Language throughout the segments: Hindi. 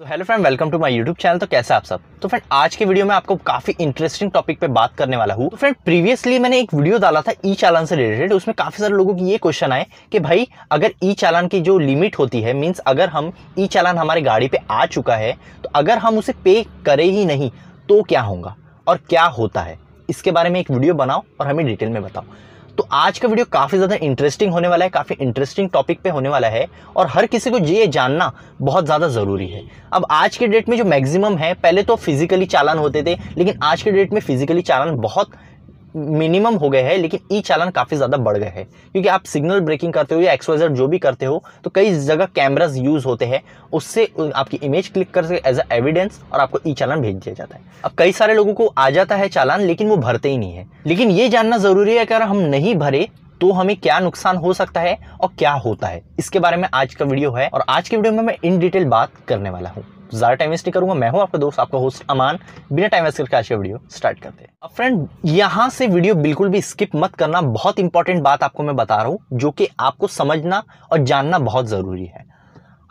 so hello friend welcome to my YouTube channel तो कैसे आप सब तो फ्रेंड आज के वीडियो में आपको काफी इंटरेस्टिंग टॉपिक पे बात करने वाला हूँ तो फ्रेंड प्रीवियसली मैंने एक वीडियो डाला था ई चालान से रिलेटेड उसमें काफी सारे लोगों की ये क्वेश्चन आए कि भाई अगर ई चालान की जो लिमिट होती है मीन्स अगर हम ई चालान हमारे गाड़ी पे आ चुका है तो अगर हम उसे पे करें ही नहीं तो क्या होगा और क्या होता है इसके बारे में एक वीडियो बनाओ और हमें डिटेल में बताओ तो आज का वीडियो काफ़ी ज़्यादा इंटरेस्टिंग होने वाला है काफ़ी इंटरेस्टिंग टॉपिक पे होने वाला है और हर किसी को ये जानना बहुत ज़्यादा ज़रूरी है अब आज के डेट में जो मैक्सिमम है पहले तो फिजिकली चालान होते थे लेकिन आज के डेट में फिजिकली चालान बहुत मिनिमम हो गए हैं लेकिन ई चालान काफ़ी ज़्यादा बढ़ गए हैं क्योंकि आप सिग्नल ब्रेकिंग करते हो या एक्सवाइजर जो भी करते हो तो कई जगह कैमराज यूज़ होते हैं उससे आपकी इमेज क्लिक करके एज अ एविडेंस और आपको ई चालान भेज दिया जाता है अब कई सारे लोगों को आ जाता है चालान लेकिन वो भरते ही नहीं है लेकिन ये जानना ज़रूरी है कि अगर हम नहीं भरे तो हमें क्या नुकसान हो सकता है और क्या होता है इसके बारे में आज का वीडियो है और आज के वीडियो में मैं इन डिटेल बात करने वाला हूँ ज़्यादा टाइम वेस्ट नहीं करूँगा मैं हूँ आपका दोस्त आपका होस्ट अमान बिना टाइम वेस्ट करके आज का वीडियो स्टार्ट करते हैं अब फ्रेंड यहाँ से वीडियो बिल्कुल भी स्किप मत करना बहुत इंपॉर्टेंट बात आपको मैं बता रहा हूँ जो कि आपको समझना और जानना बहुत ज़रूरी है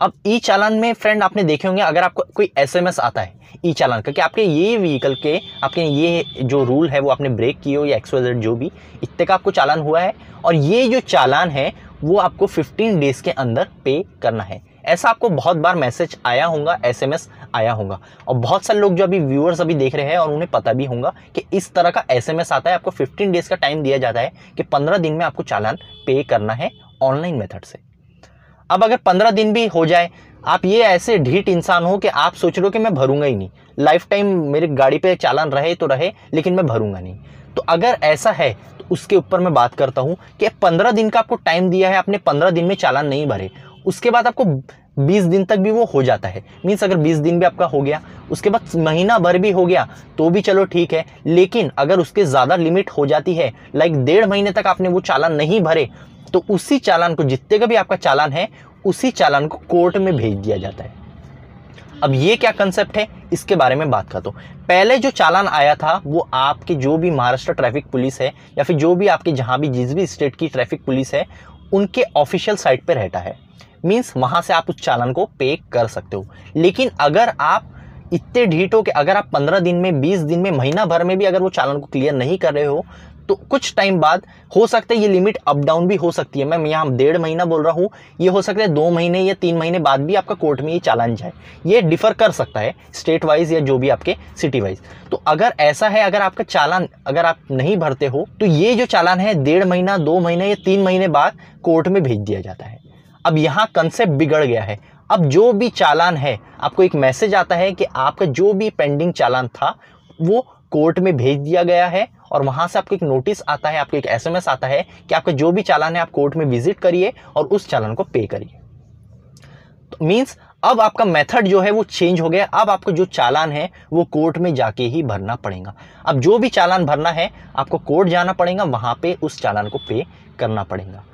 अब ई चालान में फ्रेंड आपने देखे होंगे अगर आपको कोई एसएमएस आता है ई चालान का कि आपके ये व्हीकल के आपके ये जो रूल है वो आपने ब्रेक किए हो या एक्सोजेड जो भी इतने का आपको चालान हुआ है और ये जो चालान है वो आपको 15 डेज़ के अंदर पे करना है ऐसा आपको बहुत बार मैसेज आया होगा एसएमएस आया होगा और बहुत सारे लोग जो अभी व्यूअर्स अभी देख रहे हैं और उन्हें पता भी होगा कि इस तरह का एसएमएस आता है आपको 15 डेज़ का टाइम दिया जाता है कि 15 दिन में आपको चालान पे करना है ऑनलाइन मेथड से अब अगर पंद्रह दिन भी हो जाए आप ये ऐसे ढीठ इंसान हो कि आप सोच रहे हो कि मैं भरूंगा ही नहीं लाइफ टाइम मेरी गाड़ी पे चालान रहे तो रहे लेकिन मैं भरूंगा नहीं तो अगर ऐसा है तो उसके ऊपर मैं बात करता हूँ कि पंद्रह दिन का आपको टाइम दिया है आपने पंद्रह दिन में चालान नहीं भरे उसके बाद आपको 20 दिन तक भी वो हो जाता है मीन्स अगर 20 दिन भी आपका हो गया उसके बाद महीना भर भी हो गया तो भी चलो ठीक है लेकिन अगर उसके ज़्यादा लिमिट हो जाती है लाइक डेढ़ महीने तक आपने वो चालान नहीं भरे तो उसी चालान को जितने का भी आपका चालान है उसी चालान को कोर्ट में भेज दिया जाता है अब ये क्या कंसेप्ट है इसके बारे में बात कर दो पहले जो चालान आया था वो आपके जो भी महाराष्ट्र ट्रैफिक पुलिस है या फिर जो भी आपके जहाँ भी जिस भी स्टेट की ट्रैफिक पुलिस है उनके ऑफिशियल साइट पर रहता है मीन्स वहाँ से आप उस चालान को पे कर सकते हो लेकिन अगर आप इतने ढीट हो कि अगर आप पंद्रह दिन में बीस दिन में महीना भर में भी अगर वो चालान को क्लियर नहीं कर रहे हो तो कुछ टाइम बाद हो सकता है ये लिमिट अप डाउन भी हो सकती है मैं यहाँ डेढ़ महीना बोल रहा हूँ ये हो सकता है दो महीने या तीन महीने बाद भी आपका कोर्ट में ये चालान जाए ये डिफर कर सकता है स्टेट वाइज या जो भी आपके सिटी वाइज तो अगर ऐसा है अगर आपका चालान अगर आप नहीं भरते हो तो ये जो चालान है डेढ़ महीना दो महीने या तीन महीने बाद कोर्ट में भेज दिया जाता है अब यहाँ कंसेप्ट बिगड़ गया है अब जो भी चालान है आपको एक मैसेज आता है कि आपका जो भी पेंडिंग चालान था वो कोर्ट में भेज दिया गया है और वहाँ से आपको एक नोटिस आता है आपको एक एसएमएस आता है कि आपका जो भी चालान है आप कोर्ट में विजिट करिए और उस चालान को पे करिए तो मीन्स अब आपका मेथड जो है वो चेंज हो गया अब आपको जो चालान है वो कोर्ट में जाके ही भरना पड़ेगा अब जो भी चालान भरना है आपको कोर्ट जाना पड़ेगा वहाँ पे उस चालान को पे करना पड़ेगा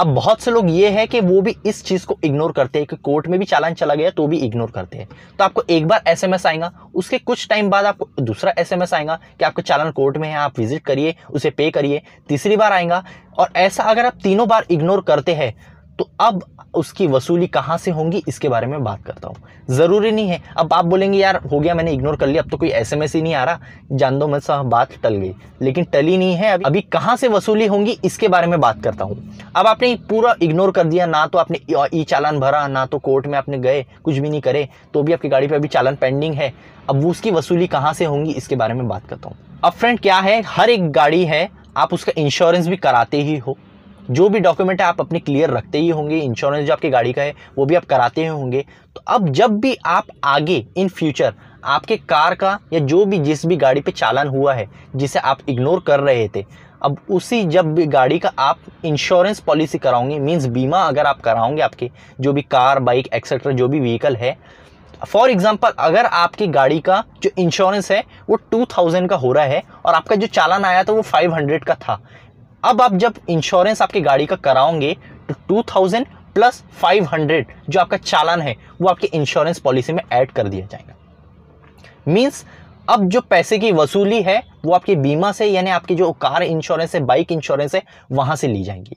अब बहुत से लोग ये है कि वो भी इस चीज़ को इग्नोर करते हैं कि कोर्ट में भी चालान चला गया तो भी इग्नोर करते हैं तो आपको एक बार एसएमएस आएगा उसके कुछ टाइम बाद आपको दूसरा एसएमएस आएगा कि आपका चालान कोर्ट में है आप विजिट करिए उसे पे करिए तीसरी बार आएगा और ऐसा अगर आप तीनों बार इग्नोर करते हैं तो अब उसकी वसूली कहाँ से होंगी इसके बारे में बात करता हूँ ज़रूरी नहीं है अब आप बोलेंगे यार हो गया मैंने इग्नोर कर लिया अब तो कोई एस ही नहीं आ रहा जान दो मैं सब बात टल गई लेकिन टली नहीं है अभी अभी कहाँ से वसूली होंगी इसके बारे में बात करता हूँ अब आपने पूरा इग्नोर कर दिया ना तो आपने ई चालान भरा ना तो कोर्ट में आपने गए कुछ भी नहीं करे तो भी आपकी गाड़ी पर अभी चालान पेंडिंग है अब वो उसकी वसूली कहाँ से होंगी इसके बारे में बात करता हूँ अब फ्रेंड क्या है हर एक गाड़ी है आप उसका इंश्योरेंस भी कराते ही हो जो भी डॉक्यूमेंट है आप अपने क्लियर रखते ही होंगे इंश्योरेंस जो आपकी गाड़ी का है वो भी आप कराते ही होंगे तो अब जब भी आप आगे इन फ्यूचर आपके कार का या जो भी जिस भी गाड़ी पे चालान हुआ है जिसे आप इग्नोर कर रहे थे अब उसी जब भी गाड़ी का आप इंश्योरेंस पॉलिसी कराओगे मीन्स बीमा अगर आप कराओगे आपके जो भी कार बाइक एक्सेट्रा जो भी व्हीकल है फॉर एग्जाम्पल अगर आपकी गाड़ी का जो इंश्योरेंस है वो टू थाउजेंड का हो रहा है और आपका जो चालान आया था वो फाइव हंड्रेड का था अब आप जब इंश्योरेंस आपकी गाड़ी का कराओगे तो two thousand plus five hundred जो आपका चालान है वो आपके इंश्योरेंस पॉलिसी में ऐड कर दिया जाएगा मीन्स अब जो पैसे की वसूली है वो आपके बीमा से यानी आपकी जो कार इंश्योरेंस है बाइक इंश्योरेंस है वहां से ली जाएंगी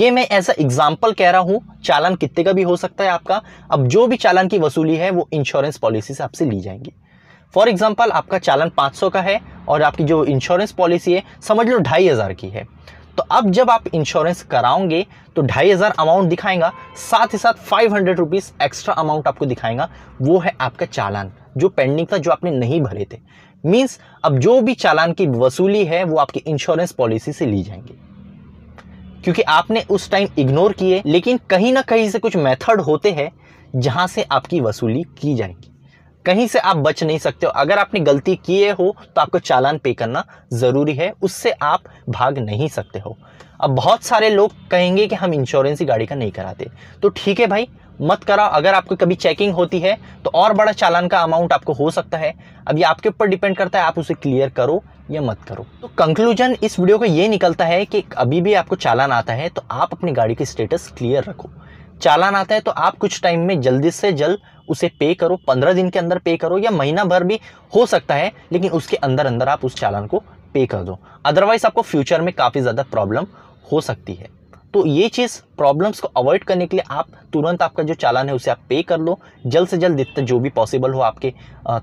ये मैं एज अ एग्जाम्पल कह रहा हूं चालान कितने का भी हो सकता है आपका अब जो भी चालान की वसूली है वो इंश्योरेंस पॉलिसी से आपसे ली जाएंगी फॉर एग्जाम्पल आपका चालान 500 का है और आपकी जो इंश्योरेंस पॉलिसी है समझ लो ढाई हज़ार की है तो अब जब आप इंश्योरेंस कराओगे तो ढाई हज़ार अमाउंट दिखाएगा साथ ही साथ five hundred rupees extra amount आपको दिखाएगा वो है आपका चालान जो पेंडिंग था जो आपने नहीं भरे थे मीन्स अब जो भी चालान की वसूली है वो आपकी इंश्योरेंस पॉलिसी से ली जाएंगी क्योंकि आपने उस टाइम इग्नोर किए लेकिन कहीं ना कहीं से कुछ मेथड होते हैं जहां से आपकी वसूली की जाएगी कहीं से आप बच नहीं सकते हो अगर आपने गलती किए हो तो आपको चालान पे करना ज़रूरी है उससे आप भाग नहीं सकते हो अब बहुत सारे लोग कहेंगे कि हम इंश्योरेंस ही गाड़ी का नहीं कराते तो ठीक है भाई मत कराओ अगर आपको कभी चेकिंग होती है तो और बड़ा चालान का अमाउंट आपको हो सकता है अब ये आपके ऊपर डिपेंड करता है आप उसे क्लियर करो या मत करो तो कंक्लूजन इस वीडियो का ये निकलता है कि अभी भी आपको चालान आता है तो आप अपनी गाड़ी की स्टेटस क्लियर रखो चालान आता है तो आप कुछ टाइम में जल्दी से जल्द उसे पे करो पंद्रह दिन के अंदर पे करो या महीना भर भी हो सकता है लेकिन उसके अंदर अंदर आप उस चालान को पे कर दो अदरवाइज आपको फ्यूचर में काफ़ी ज़्यादा प्रॉब्लम हो सकती है तो ये चीज़ प्रॉब्लम्स को अवॉइड करने के लिए आप तुरंत आपका जो चालान है उसे आप पे कर लो जल्द से जल्द जितना जो भी पॉसिबल हो आपके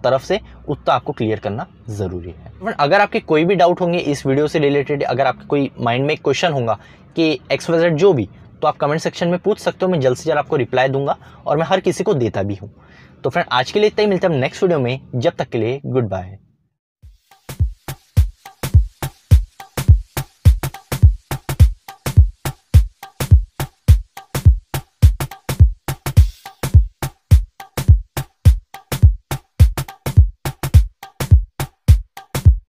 तरफ से उतना आपको क्लियर करना ज़रूरी है बट अगर आपके कोई भी डाउट होंगे इस वीडियो से रिलेटेड अगर आपके कोई माइंड में क्वेश्चन होगा कि एक्सवाइजेड जो भी तो आप कमेंट सेक्शन में पूछ सकते हो मैं जल्द से जल्द आपको रिप्लाई दूंगा और मैं हर किसी को देता भी हूँ तो फ्रेंड आज के लिए इतना ही मिलता है नेक्स्ट वीडियो में जब तक के लिए गुड बाय